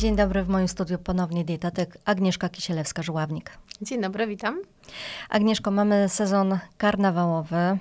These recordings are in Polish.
Dzień dobry, w moim studiu ponownie dietetyk Agnieszka Kisielewska-Żuławnik. Dzień dobry, witam. Agnieszko, mamy sezon karnawałowy. E,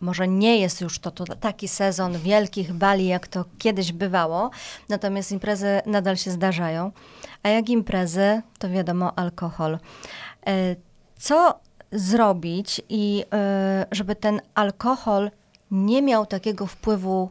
może nie jest już to, to, taki sezon wielkich bali, jak to kiedyś bywało, natomiast imprezy nadal się zdarzają. A jak imprezy, to wiadomo, alkohol. E, co zrobić i e, żeby ten alkohol nie miał takiego wpływu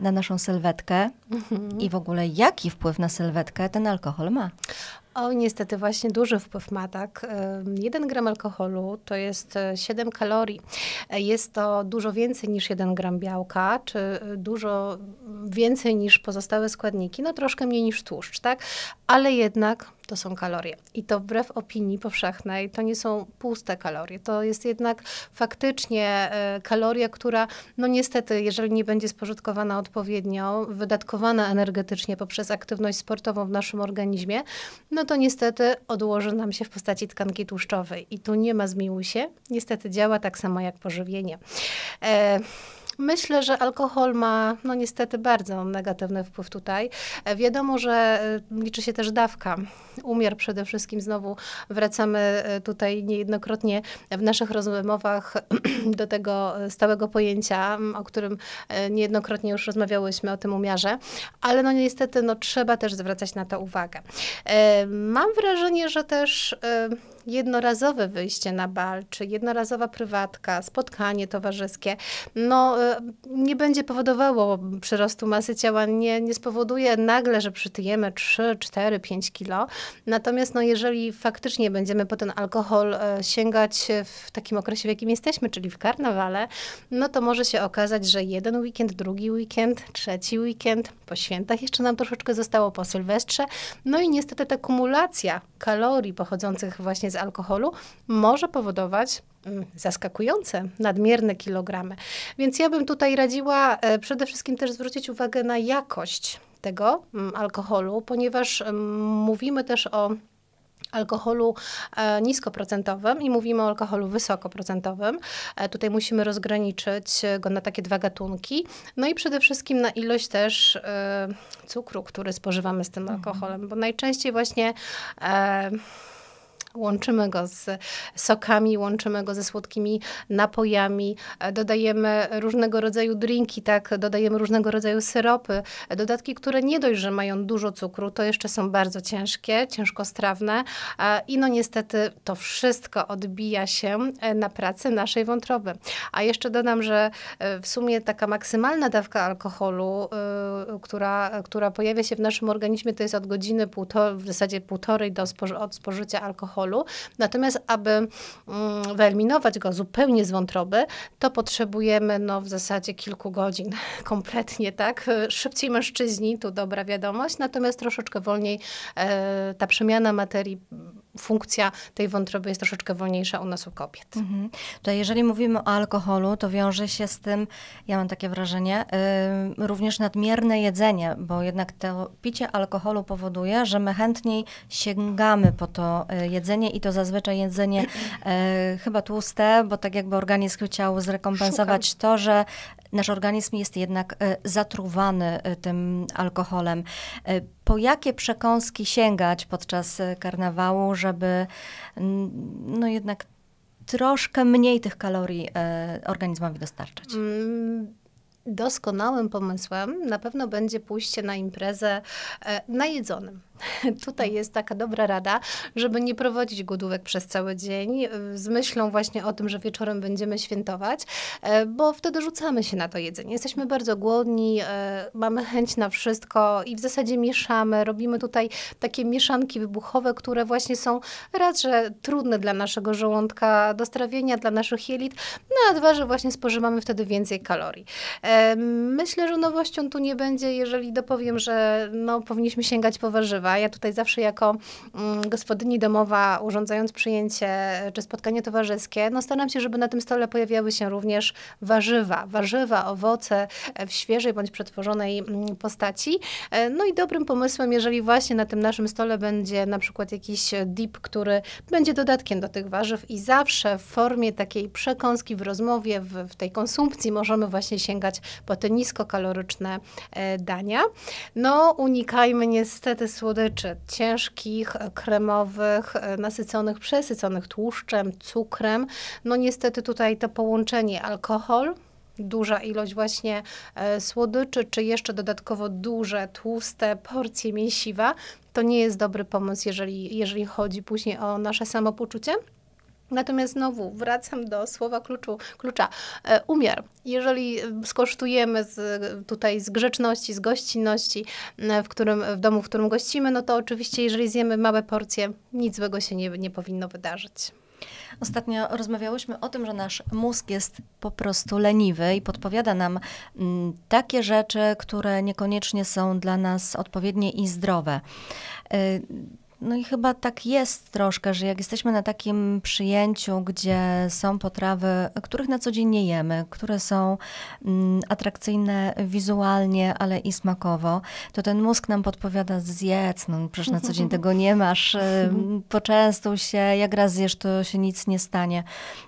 na naszą sylwetkę, Mhm. I w ogóle jaki wpływ na sylwetkę ten alkohol ma? O, niestety właśnie duży wpływ ma, tak. Jeden gram alkoholu to jest 7 e, kalorii. E, jest to dużo więcej niż 1 gram białka, czy e, dużo więcej niż pozostałe składniki, no troszkę mniej niż tłuszcz, tak? Ale jednak to są kalorie. I to wbrew opinii powszechnej, to nie są puste kalorie. To jest jednak faktycznie kaloria, która, no niestety, jeżeli nie będzie spożytkowana odpowiednio, wydatkowana energetycznie poprzez aktywność sportową w naszym organizmie, no to niestety odłoży nam się w postaci tkanki tłuszczowej. I tu nie ma zmiłuj się, niestety działa tak samo jak pożywienie. E Myślę, że alkohol ma no niestety bardzo negatywny wpływ tutaj. E, wiadomo, że e, liczy się też dawka. Umiar przede wszystkim znowu wracamy e, tutaj niejednokrotnie w naszych rozmowach do tego stałego pojęcia, o którym niejednokrotnie już rozmawiałyśmy o tym umiarze, ale no niestety no, trzeba też zwracać na to uwagę. Mam wrażenie, że też jednorazowe wyjście na bal, czy jednorazowa prywatka, spotkanie towarzyskie, no e, nie będzie powodowało przyrostu masy ciała, nie, nie spowoduje nagle, że przytyjemy 3, 4, 5 kilo. Natomiast no, jeżeli faktycznie będziemy po ten alkohol e, sięgać w takim okresie, w jakim jesteśmy, czyli w karnawale, no to może się okazać, że jeden weekend, drugi weekend, trzeci weekend, po świętach jeszcze nam troszeczkę zostało po Sylwestrze. No i niestety ta kumulacja kalorii pochodzących właśnie z alkoholu może powodować mm, zaskakujące nadmierne kilogramy. Więc ja bym tutaj radziła e, przede wszystkim też zwrócić uwagę na jakość tego mm, alkoholu, ponieważ mm, mówimy też o alkoholu e, niskoprocentowym i mówimy o alkoholu wysokoprocentowym. E, tutaj musimy rozgraniczyć go na takie dwa gatunki. No i przede wszystkim na ilość też cukru, który spożywamy z tym mhm. alkoholem, bo najczęściej właśnie Łączymy go z sokami, łączymy go ze słodkimi napojami, dodajemy różnego rodzaju drinki, tak, dodajemy różnego rodzaju syropy, dodatki, które nie dość, że mają dużo cukru, to jeszcze są bardzo ciężkie, ciężkostrawne i no niestety to wszystko odbija się e, na pracy naszej wątroby. A jeszcze dodam, że e, w sumie taka maksymalna dawka alkoholu, e, która, która pojawia się w naszym organizmie, to jest od godziny, w zasadzie półtorej do spoż- od spożycia alkoholu alkoholu. Natomiast, aby mm, wyeliminować go zupełnie z wątroby, to potrzebujemy no, w zasadzie kilku godzin kompletnie, tak? Szybciej mężczyźni, tu dobra wiadomość, natomiast troszeczkę wolniej e, ta przemiana materii funkcja tej wątroby jest troszeczkę wolniejsza u nas u kobiet. Mhm. To jeżeli mówimy o alkoholu, to wiąże się z tym, ja mam takie wrażenie, yy, również nadmierne jedzenie, bo jednak to picie alkoholu powoduje, że my chętniej sięgamy po to y, jedzenie i to zazwyczaj jedzenie yy, chyba tłuste, bo tak jakby organizm chciał zrekompensować Szukam. to, że nasz organizm jest jednak e, zatruwany e, tym alkoholem. E, po jakie przekąski sięgać podczas karnawału, żeby no jednak troszkę mniej tych kalorii organizmowi dostarczać? Mm doskonałym pomysłem na pewno będzie pójście na imprezę e, najedzonym. Tutaj jest taka dobra rada, żeby nie prowadzić głodówek przez cały dzień, y, z myślą właśnie o tym, że wieczorem będziemy świętować, e, bo wtedy rzucamy się na to jedzenie. Jesteśmy bardzo głodni, e, mamy chęć na wszystko i w zasadzie mieszamy. Robimy tutaj takie mieszanki wybuchowe, które właśnie są raz, że trudne dla naszego żołądka do strawienia, dla naszych jelit, no a dwa, że właśnie spożywamy wtedy więcej kalorii. E, myślę, że nowością tu nie będzie, jeżeli dopowiem, że no, powinniśmy sięgać po warzywa ja tutaj zawsze jako mm, gospodyni domowa, urządzając przyjęcie e, czy spotkanie towarzyskie, no staram się, żeby na tym stole pojawiały się również warzywa. Warzywa, owoce e, w świeżej bądź przetworzonej mm, postaci. E, no i dobrym pomysłem, jeżeli właśnie na tym naszym stole będzie na przykład jakiś dip, który będzie dodatkiem do tych warzyw i zawsze w formie takiej przekąski w rozmowie, w, w tej konsumpcji możemy właśnie sięgać po te niskokaloryczne dania. No unikajmy niestety słodyczy słodyczy ciężkich, e, kremowych, e, nasyconych, przesyconych tłuszczem, cukrem. No niestety tutaj to połączenie alkohol, duża ilość właśnie e, słodyczy, czy jeszcze dodatkowo duże, tłuste porcje mięsiwa, to nie jest dobry pomysł, jeżeli, jeżeli chodzi później o nasze samopoczucie. Natomiast znowu wracam do słowa kluczu, klucza. E, umiar. Jeżeli skosztujemy z, tutaj z grzeczności, z gościnności w, którym, w domu, w którym gościmy, no to oczywiście, jeżeli zjemy małe porcje, nic złego się nie, nie powinno wydarzyć. Ostatnio rozmawiałyśmy o tym, że nasz mózg jest po prostu leniwy i podpowiada nam takie rzeczy, które niekoniecznie są dla nas odpowiednie i zdrowe. E, no i chyba tak jest troszkę, że jak jesteśmy na takim przyjęciu, gdzie są potrawy, których na co dzień nie jemy, które są mm, atrakcyjne wizualnie, ale i smakowo, to ten mózg nam podpowiada zjedz, no przecież na co dzień tego nie masz, y, poczęstuj się, jak raz zjesz, to się nic nie stanie.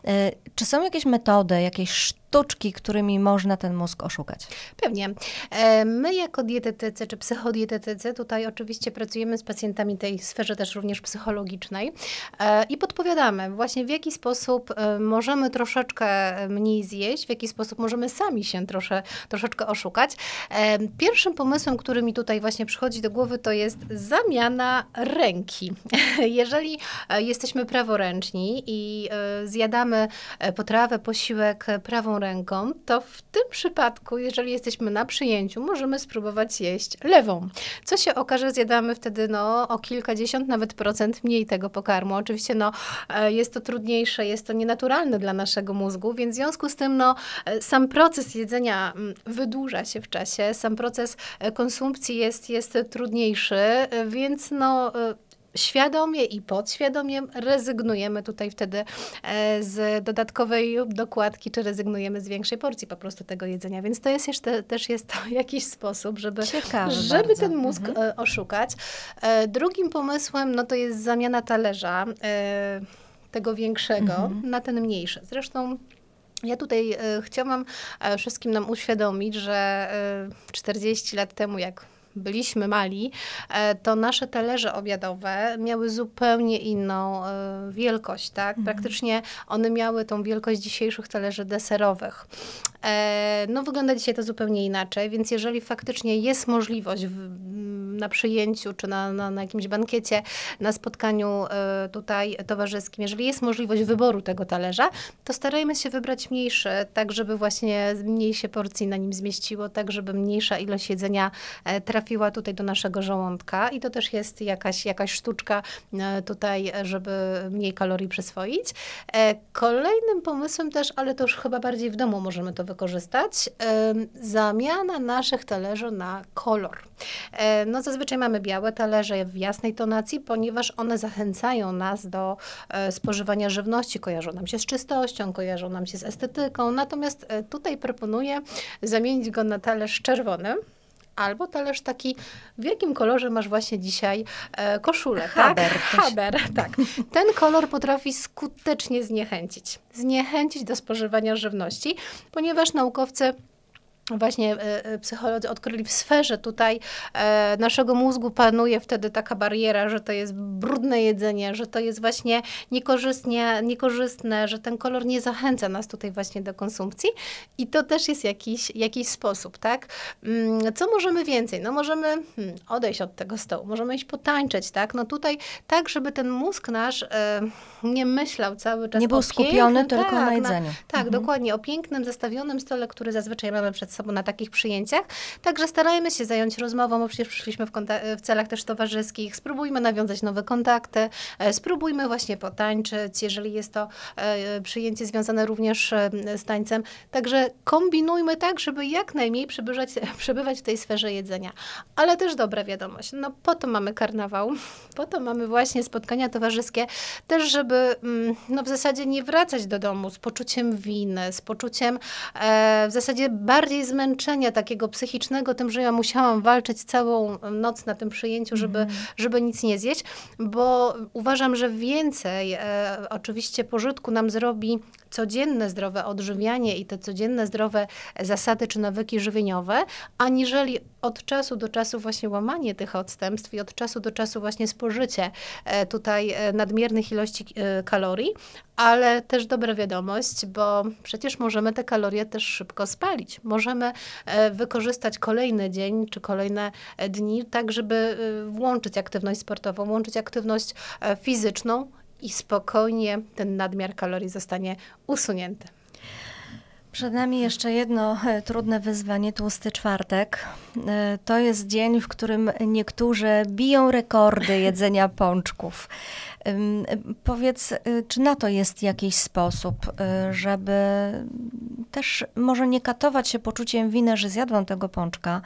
Y, czy są jakieś metody, jakieś sztuki, sztuczki, którymi można ten mózg oszukać? Pewnie. E, my jako dietetycy czy psychodietetycy tutaj oczywiście pracujemy z pacjentami tej sferze też również psychologicznej e, i podpowiadamy właśnie w jaki sposób e, możemy troszeczkę mniej zjeść, w jaki sposób możemy sami się trosze, troszeczkę oszukać. Pierwszym pomysłem, który mi tutaj właśnie przychodzi do głowy to jest zamiana ręki. Jeżeli jesteśmy praworęczni i zjadamy potrawę, posiłek prawą ręką, to w tym przypadku, jeżeli jesteśmy na przyjęciu, możemy spróbować jeść lewą. Co się okaże, zjadamy wtedy no, o kilkadziesiąt, nawet procent mniej tego pokarmu. Oczywiście no, e, jest to trudniejsze, jest to nienaturalne dla naszego mózgu, więc w związku z tym no, e, sam proces jedzenia mm, wydłuża się w czasie, sam proces e, konsumpcji jest, jest trudniejszy, więc no, świadomie i podświadomie rezygnujemy tutaj wtedy e, z dodatkowej dokładki, czy rezygnujemy z większej porcji po prostu tego jedzenia. Więc to jest jeszcze, też jest to jakiś sposób, żeby, żeby ten mózg mhm. E, oszukać. E, drugim pomysłem no, to jest zamiana talerza tego większego mhm. na ten mniejszy. Zresztą ja tutaj y, chciałam y, wszystkim nam uświadomić, że y, 40 lat temu, jak byliśmy mali, e, to nasze talerze obiadowe miały zupełnie inną e, wielkość, tak? Mhm. Praktycznie one miały tą wielkość dzisiejszych talerzy deserowych. E, no wygląda dzisiaj to zupełnie inaczej, więc jeżeli faktycznie jest możliwość w, na przyjęciu czy na, na, na, jakimś bankiecie, na spotkaniu e, tutaj towarzyskim, jeżeli jest możliwość wyboru tego talerza, to starajmy się wybrać mniejszy, tak żeby właśnie mniej się porcji na nim zmieściło, tak żeby mniejsza ilość jedzenia e, trafiła tutaj do naszego żołądka i to też jest jakaś, jakaś sztuczka tutaj, żeby mniej kalorii przyswoić. Kolejnym pomysłem też, ale to już chyba bardziej w domu możemy to wykorzystać. Zamiana naszych talerzy na kolor. E, no zazwyczaj mamy białe talerze w jasnej tonacji, ponieważ one zachęcają nas do e, spożywania żywności. Kojarzą nam się z czystością, kojarzą nam się z estetyką. Natomiast e, tutaj proponuję zamienić go na talerz czerwony albo talerz taki, w jakim kolorze masz właśnie dzisiaj e, koszulę, tak, Haber, tak? Haber, tak. Ten kolor potrafi skutecznie zniechęcić. Zniechęcić do spożywania żywności, ponieważ naukowcy właśnie e, e, psycholodzy odkryli w sferze tutaj e, naszego mózgu panuje wtedy taka bariera, że to jest brudne jedzenie, że to jest właśnie niekorzystnie, niekorzystne, że ten kolor nie zachęca nas tutaj właśnie do konsumpcji i to też jest jakiś, jakiś sposób, tak? Mm, co możemy więcej? No możemy hmm, odejść od tego stołu, możemy iść potańczyć, tak? No tutaj tak, żeby ten mózg nasz nie myślał cały czas Nie był skupiony pięknym, tylko tak, na jedzeniu. Na, tak, mhm. dokładnie, o pięknym, zestawionym stole, który zazwyczaj mamy przed sobą na takich przyjęciach. Także starajmy się zająć rozmową, bo przecież przyszliśmy w, w celach też towarzyskich. Spróbujmy nawiązać nowe kontakty, e, spróbujmy właśnie potańczyć, jeżeli jest to e, przyjęcie związane również e, z tańcem. Także kombinujmy tak, żeby jak najmniej przebywać, przebywać w tej sferze jedzenia. Ale też dobra wiadomość, no po to mamy karnawał, po to mamy właśnie spotkania towarzyskie, też żeby mm, no w zasadzie nie wracać do domu z poczuciem winy, z poczuciem e, w zasadzie bardziej zmęczenia takiego psychicznego tym, że ja musiałam walczyć całą noc na tym przyjęciu, żeby, mm. żeby nic nie zjeść, bo uważam, że więcej e, oczywiście pożytku nam zrobi codzienne zdrowe odżywianie i te codzienne zdrowe zasady czy nawyki żywieniowe, aniżeli od czasu do czasu właśnie łamanie tych odstępstw i od czasu do czasu właśnie spożycie e, tutaj e, nadmiernych ilości e, kalorii, ale też dobra wiadomość, bo przecież możemy te kalorie też szybko spalić. Możemy wykorzystać kolejny dzień czy kolejne dni tak, żeby włączyć aktywność sportową, włączyć aktywność fizyczną i spokojnie ten nadmiar kalorii zostanie usunięty. Przed nami jeszcze jedno e, trudne wyzwanie, tłusty czwartek. E, to jest dzień, w którym niektórzy biją rekordy jedzenia pączków. Powiedz, e, czy na to jest jakiś sposób, żeby też może nie katować się poczuciem winy, że zjadłam tego pączka,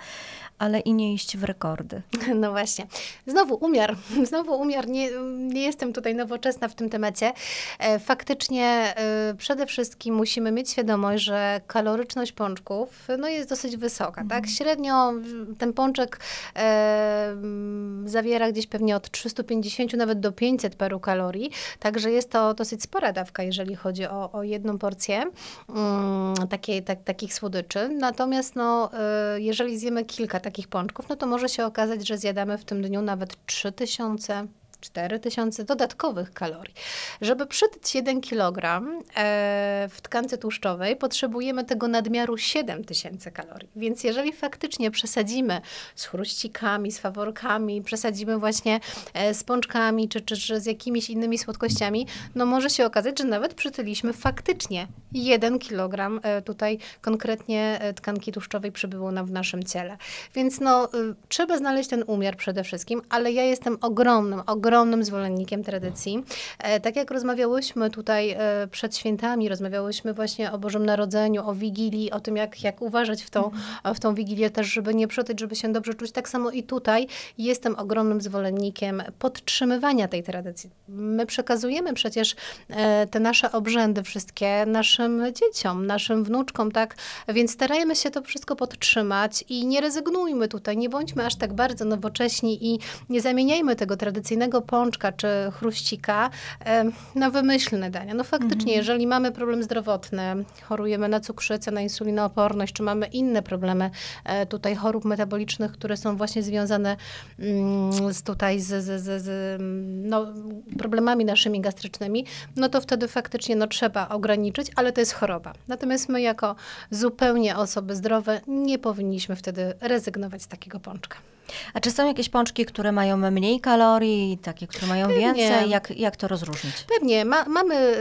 ale i nie iść w rekordy. No właśnie. Znowu umiar. Znowu umiar. Nie, nie jestem tutaj nowoczesna w tym temacie. E, faktycznie e, przede wszystkim musimy mieć świadomość, że kaloryczność pączków no, jest dosyć wysoka. Tak? Mhm. Tak? Średnio ten pączek e, zawiera gdzieś pewnie od 350 nawet do 500 paru kalorii. Także jest to dosyć spora dawka, jeżeli chodzi o, o jedną porcję mm, takiej, tak, takich słodyczy. Natomiast no, e, jeżeli zjemy kilka, tak takich pączków, no to może się okazać, że zjadamy w tym dniu nawet 3000 4000 dodatkowych kalorii. Żeby przytyć 1 kg e, w tkance tłuszczowej, potrzebujemy tego nadmiaru 7000 kalorii. Więc jeżeli faktycznie przesadzimy z chruścikami, z faworkami, przesadzimy właśnie e, z pączkami czy, czy, czy z jakimiś innymi słodkościami, no może się okazać, że nawet przytyliśmy faktycznie 1 kg e, tutaj konkretnie tkanki tłuszczowej przybyło nam w naszym ciele. Więc no, trzeba znaleźć ten umiar przede wszystkim, ale ja jestem ogromnym, ogromnym ogromnym zwolennikiem tradycji. E, tak jak rozmawiałyśmy tutaj e, przed świętami, rozmawiałyśmy właśnie o Bożym Narodzeniu, o Wigilii, o tym, jak, jak uważać w tą, mhm. w tą Wigilię też, żeby nie przetyć, żeby się dobrze czuć. Tak samo i tutaj jestem ogromnym zwolennikiem podtrzymywania tej tradycji. My przekazujemy przecież e, te nasze obrzędy wszystkie naszym dzieciom, naszym wnuczkom, tak? Więc starajmy się to wszystko podtrzymać i nie rezygnujmy tutaj, nie bądźmy aż tak bardzo nowocześni i nie zamieniajmy tego tradycyjnego pączka czy chruścika na wymyślne dania. No faktycznie, mhm. jeżeli mamy problem zdrowotny, chorujemy na cukrzycę, na insulinooporność, czy mamy inne problemy e, tutaj chorób metabolicznych, które są właśnie związane mm, z tutaj z, z, z, z mm, no, problemami naszymi gastrycznymi, no to wtedy faktycznie no, trzeba ograniczyć, ale to jest choroba. Natomiast my jako zupełnie osoby zdrowe nie powinniśmy wtedy rezygnować z takiego pączka. A czy są jakieś pączki, które mają mniej kalorii, takie, które mają Pewnie. więcej? Jak, jak to rozróżnić? Pewnie. Ma, mamy e,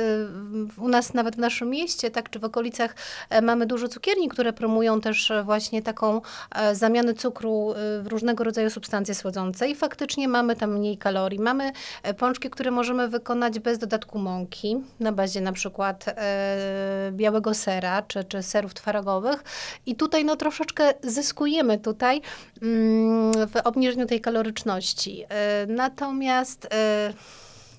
u nas nawet w naszym mieście, tak czy w okolicach, e, mamy dużo cukierni, które promują też e, właśnie taką zamianę cukru w różnego rodzaju substancje słodzące i faktycznie mamy tam mniej kalorii. Mamy pączki, które możemy wykonać bez dodatku mąki, na bazie na przykład białego sera czy, czy serów twarogowych i tutaj no troszeczkę zyskujemy tutaj mm, w obniżeniu tej kaloryczności. E, natomiast e,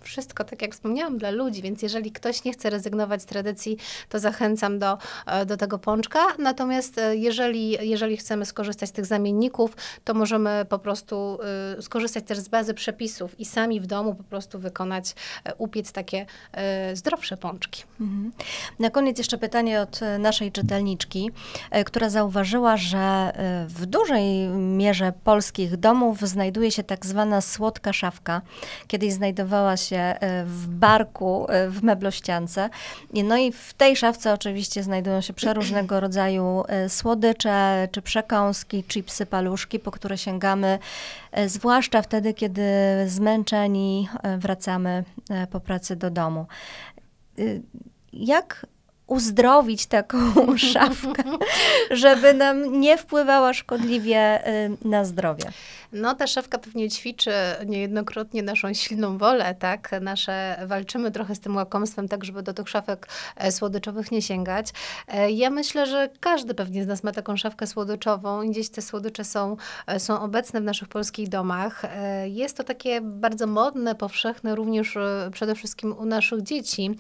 wszystko, tak jak wspomniałam, dla ludzi, więc jeżeli ktoś nie chce rezygnować z tradycji, to zachęcam do, e, do tego pączka. Natomiast e, jeżeli, jeżeli chcemy skorzystać z tych zamienników, to możemy po prostu e, skorzystać też z bazy przepisów i sami w domu po prostu wykonać, upiec takie zdrowsze pączki. Mhm. Na koniec jeszcze pytanie od naszej czytelniczki, która zauważyła, że w dużej mierze polskich domów znajduje się tak zwana słodka szafka. Kiedyś znajdowała się się e, w barku e, w meblościance. No i w tej szafce oczywiście znajdują się przeróżnego rodzaju e, słodycze, czy przekąski, chipsy, paluszki, po które sięgamy, zwłaszcza wtedy, kiedy zmęczeni wracamy po pracy do domu. Jak uzdrowić taką szafkę, żeby nam nie wpływała szkodliwie na zdrowie? No ta szafka pewnie ćwiczy niejednokrotnie naszą silną wolę, tak? Nasze walczymy trochę z tym łakomstwem, tak żeby do tych szafek e, słodyczowych nie sięgać. E, ja myślę, że każdy pewnie z nas ma taką szafkę słodyczową. Gdzieś te słodycze są, e, są obecne w naszych polskich domach. Jest to takie bardzo modne, powszechne również przede wszystkim u naszych dzieci,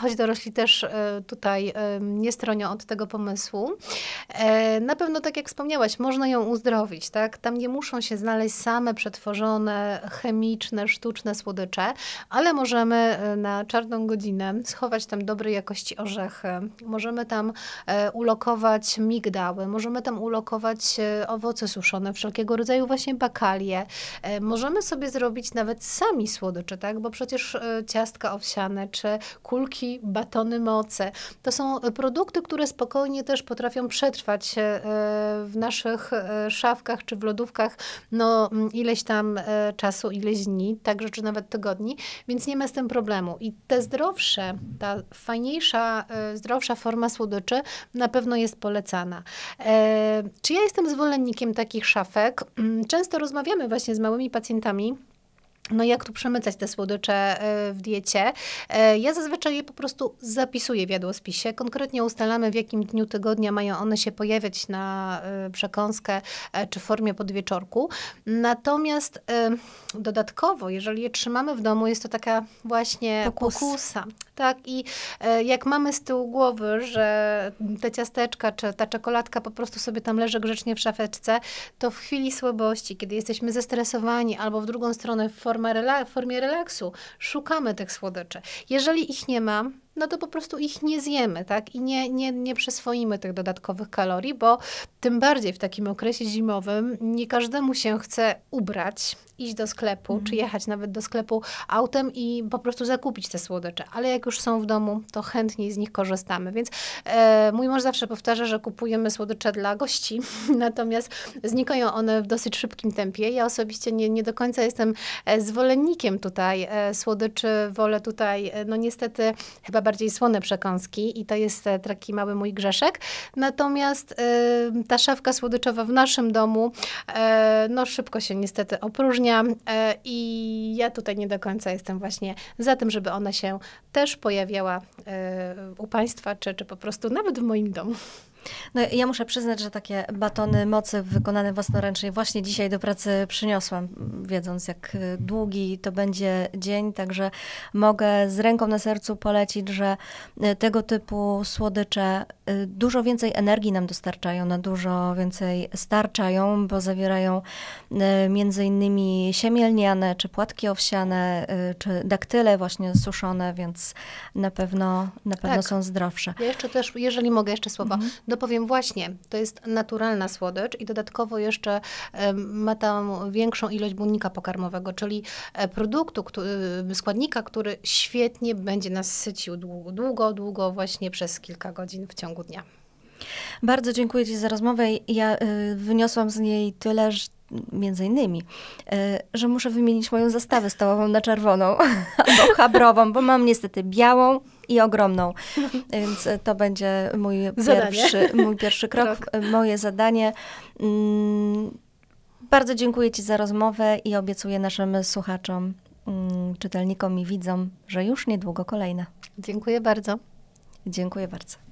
choć dorośli też tutaj nie stronią od tego pomysłu. Na pewno, tak jak wspomniałaś, można ją uzdrowić, tak? Tam nie muszą się znaleźć znaleźć same przetworzone, chemiczne, sztuczne słodycze, ale możemy e, na czarną godzinę schować tam dobrej jakości orzechy, możemy tam e, ulokować migdały, możemy tam ulokować e, owoce suszone, wszelkiego rodzaju właśnie bakalie. Możemy sobie zrobić nawet sami słodycze, tak? Bo przecież ciastka owsiane, czy kulki, batony moce, to są produkty, które spokojnie też potrafią przetrwać w naszych szafkach czy w lodówkach no mm, ileś tam e, czasu, ileś dni, także czy nawet tygodni, więc nie ma z tym problemu. I te zdrowsze, ta fajniejsza, e, zdrowsza forma słodyczy na pewno jest polecana. E, czy ja jestem zwolennikiem takich szafek? Mm, często rozmawiamy właśnie z małymi pacjentami, no jak tu przemycać te słodycze y, w diecie? Y, ja zazwyczaj je po prostu zapisuję w jadłospisie. Konkretnie ustalamy, w jakim dniu tygodnia mają one się pojawiać na y, przekąskę czy w formie podwieczorku. Natomiast dodatkowo, jeżeli je trzymamy w domu, jest to taka właśnie pokusa. pokusa tak? I e, jak mamy z tyłu głowy, że te ciasteczka czy ta czekoladka po prostu sobie tam leży grzecznie w szafeczce, to w chwili słabości, kiedy jesteśmy zestresowani albo w drugą stronę w, formie relaksu, szukamy tych słodyczy. Jeżeli ich nie ma, no to po prostu ich nie zjemy, tak? I nie, nie, nie przyswoimy tych dodatkowych kalorii, bo tym bardziej w takim okresie zimowym nie każdemu się chce ubrać, iść do sklepu, mm. czy mhm. jechać nawet do sklepu autem i po prostu zakupić te słodycze. Ale jak już są w domu, to chętniej z nich korzystamy. Więc e, mój mąż zawsze powtarza, że kupujemy słodycze dla gości, natomiast znikają one w dosyć szybkim tempie. Ja osobiście nie, nie do końca jestem e, zwolennikiem tutaj e, słodyczy, wolę tutaj, e, no niestety chyba bardziej słone przekąski i to jest e, taki mały mój grzeszek. Natomiast e, ta szafka słodyczowa w naszym domu e, no szybko się niestety opróżnia i ja tutaj nie do końca jestem właśnie za tym, żeby ona się też pojawiała u Państwa, czy, czy po prostu nawet w moim domu. No, ja muszę przyznać, że takie batony mocy wykonane własnoręcznie właśnie dzisiaj do pracy przyniosłam, wiedząc jak y, długi to będzie dzień, także mogę z ręką na sercu polecić, że y, tego typu słodycze y, dużo więcej energii nam dostarczają, na dużo więcej starczają, bo zawierają między innymi siemielniane, czy płatki owsiane, czy daktyle właśnie suszone, więc na pewno, na pewno tak. są zdrowsze. Ja jeszcze też, jeżeli mogę jeszcze słowa. mhm. do powiem właśnie, to jest naturalna słodycz i dodatkowo jeszcze ma tam większą ilość błonnika pokarmowego, czyli e, produktu, który, e, składnika, który świetnie będzie nas sycił długo, długo, właśnie przez kilka godzin w ciągu dnia. Bardzo dziękuję Ci za rozmowę. Ja y, wyniosłam z niej tyle, że między innymi, że muszę wymienić moją zastawę stołową na czerwoną albo chabrową, bo mam niestety białą, i ogromną. Więc e, to będzie mój, pierwszy, mój pierwszy krok, krok. moje zadanie. Mm, bardzo dziękuję Ci za rozmowę i obiecuję naszym słuchaczom, mm, czytelnikom i widzom, że już niedługo kolejne. Dziękuję bardzo. Dziękuję bardzo.